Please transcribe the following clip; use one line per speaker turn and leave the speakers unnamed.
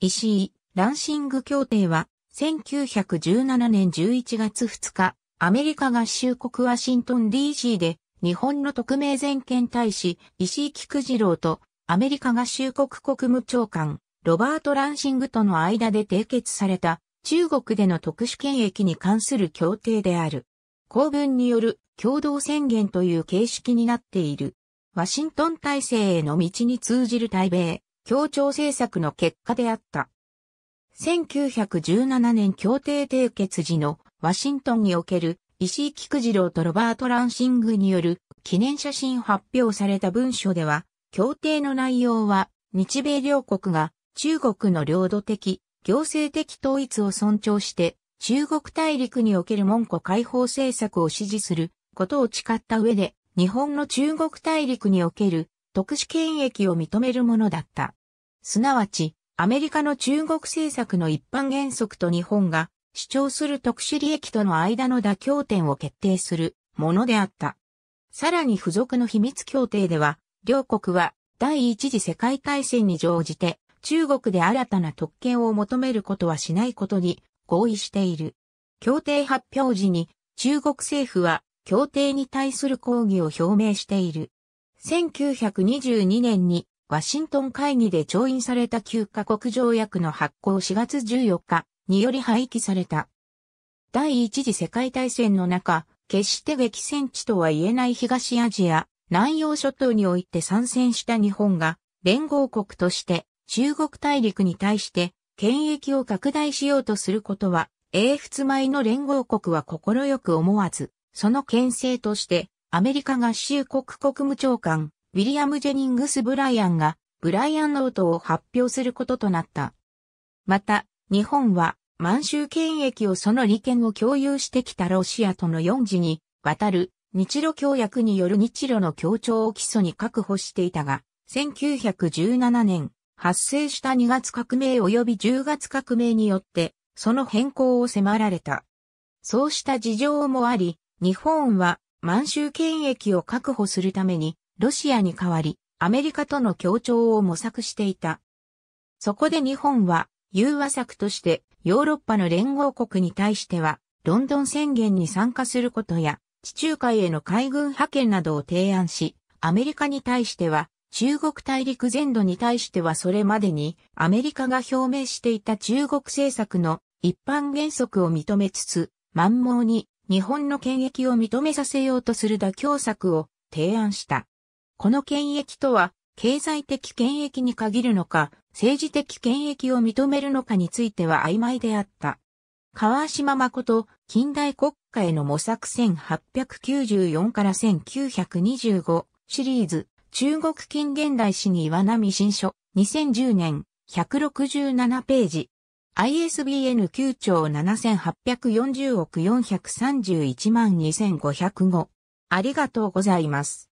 石井、ランシング協定は、1917年11月2日、アメリカ合衆国ワシントン DC で、日本の特命全権大使、石井菊次郎と、アメリカ合衆国国務長官、ロバート・ランシングとの間で締結された、中国での特殊権益に関する協定である。公文による共同宣言という形式になっている。ワシントン体制への道に通じる対米、協調政策の結果であった。1917年協定締結時のワシントンにおける石井菊次郎とロバート・ランシングによる記念写真発表された文書では、協定の内容は日米両国が中国の領土的、行政的統一を尊重して中国大陸における門戸解放政策を支持することを誓った上で日本の中国大陸における特殊権益を認めるものだった。すなわち、アメリカの中国政策の一般原則と日本が主張する特殊利益との間の妥協点を決定するものであった。さらに付属の秘密協定では、両国は第一次世界大戦に乗じて中国で新たな特権を求めることはしないことに合意している。協定発表時に中国政府は協定に対する抗議を表明している。1922年にワシントン会議で調印された9カ国条約の発行4月14日により廃棄された。第一次世界大戦の中、決して激戦地とは言えない東アジア、南洋諸島において参戦した日本が、連合国として中国大陸に対して権益を拡大しようとすることは、英仏米の連合国は快く思わず、その牽制として、アメリカ合衆国国務長官、ウィリアム・ジェニングス・ブライアンが、ブライアンノートを発表することとなった。また、日本は、満州権益をその利権を共有してきたロシアとの4次に、渡る、日露協約による日露の協調を基礎に確保していたが、1917年、発生した2月革命及び10月革命によって、その変更を迫られた。そうした事情もあり、日本は満州権益を確保するために、ロシアに代わり、アメリカとの協調を模索していた。そこで日本は、融和策としてヨーロッパの連合国に対しては、ロンドン宣言に参加することや、地中海への海軍派遣などを提案し、アメリカに対しては、中国大陸全土に対してはそれまでに、アメリカが表明していた中国政策の一般原則を認めつつ、満盲に日本の権益を認めさせようとする妥協策を提案した。この権益とは、経済的権益に限るのか、政治的権益を認めるのかについては曖昧であった。川島誠、近代国家への模索1894から1925シリーズ、中国近現代史に岩波新書、2010年、167ページ。ISBN 9兆7840億431万2505。ありがとうございます。